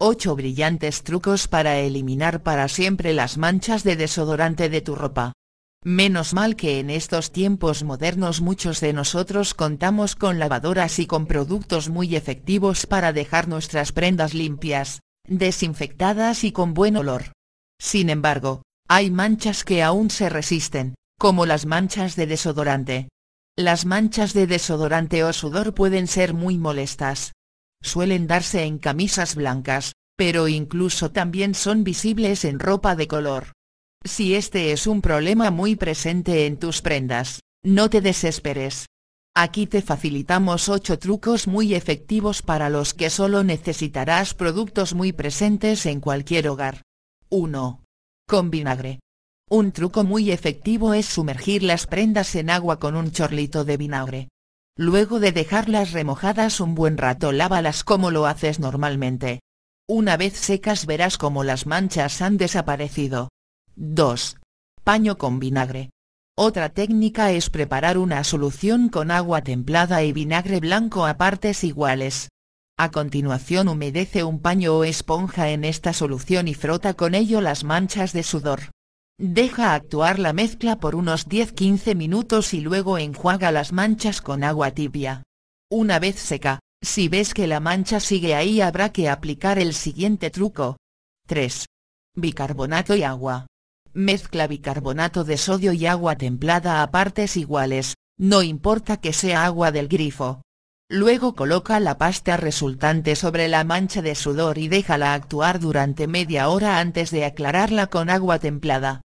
8 brillantes trucos para eliminar para siempre las manchas de desodorante de tu ropa. Menos mal que en estos tiempos modernos muchos de nosotros contamos con lavadoras y con productos muy efectivos para dejar nuestras prendas limpias, desinfectadas y con buen olor. Sin embargo, hay manchas que aún se resisten, como las manchas de desodorante. Las manchas de desodorante o sudor pueden ser muy molestas, Suelen darse en camisas blancas, pero incluso también son visibles en ropa de color. Si este es un problema muy presente en tus prendas, no te desesperes. Aquí te facilitamos 8 trucos muy efectivos para los que solo necesitarás productos muy presentes en cualquier hogar. 1. Con vinagre. Un truco muy efectivo es sumergir las prendas en agua con un chorlito de vinagre. Luego de dejarlas remojadas un buen rato lávalas como lo haces normalmente. Una vez secas verás como las manchas han desaparecido. 2. Paño con vinagre. Otra técnica es preparar una solución con agua templada y vinagre blanco a partes iguales. A continuación humedece un paño o esponja en esta solución y frota con ello las manchas de sudor. Deja actuar la mezcla por unos 10-15 minutos y luego enjuaga las manchas con agua tibia. Una vez seca, si ves que la mancha sigue ahí habrá que aplicar el siguiente truco. 3. Bicarbonato y agua. Mezcla bicarbonato de sodio y agua templada a partes iguales, no importa que sea agua del grifo. Luego coloca la pasta resultante sobre la mancha de sudor y déjala actuar durante media hora antes de aclararla con agua templada.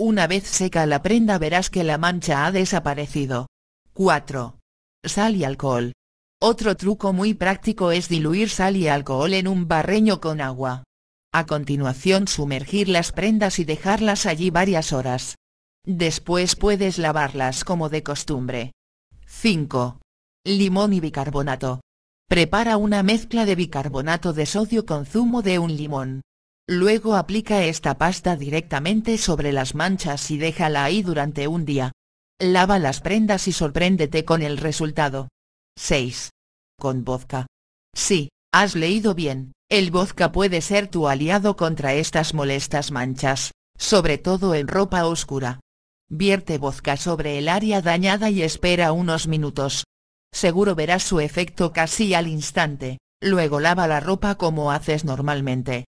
Una vez seca la prenda verás que la mancha ha desaparecido. 4. Sal y alcohol. Otro truco muy práctico es diluir sal y alcohol en un barreño con agua. A continuación sumergir las prendas y dejarlas allí varias horas. Después puedes lavarlas como de costumbre. 5. Limón y bicarbonato. Prepara una mezcla de bicarbonato de sodio con zumo de un limón. Luego aplica esta pasta directamente sobre las manchas y déjala ahí durante un día. Lava las prendas y sorpréndete con el resultado. 6. Con vodka. Sí, has leído bien, el vodka puede ser tu aliado contra estas molestas manchas, sobre todo en ropa oscura. Vierte vodka sobre el área dañada y espera unos minutos. Seguro verás su efecto casi al instante, luego lava la ropa como haces normalmente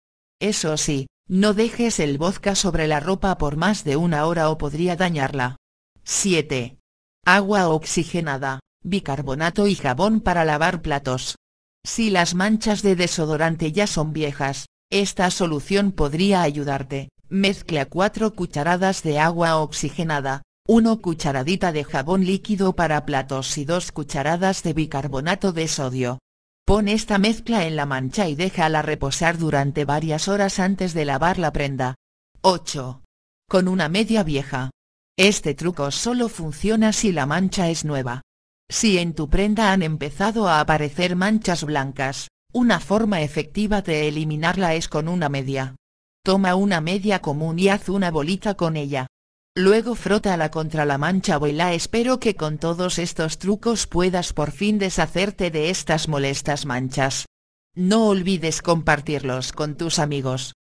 eso sí, no dejes el vodka sobre la ropa por más de una hora o podría dañarla. 7. Agua oxigenada, bicarbonato y jabón para lavar platos. Si las manchas de desodorante ya son viejas, esta solución podría ayudarte. Mezcla 4 cucharadas de agua oxigenada, 1 cucharadita de jabón líquido para platos y 2 cucharadas de bicarbonato de sodio. Pon esta mezcla en la mancha y déjala reposar durante varias horas antes de lavar la prenda. 8. Con una media vieja. Este truco solo funciona si la mancha es nueva. Si en tu prenda han empezado a aparecer manchas blancas, una forma efectiva de eliminarla es con una media. Toma una media común y haz una bolita con ella. Luego frótala contra la mancha boila espero que con todos estos trucos puedas por fin deshacerte de estas molestas manchas. No olvides compartirlos con tus amigos.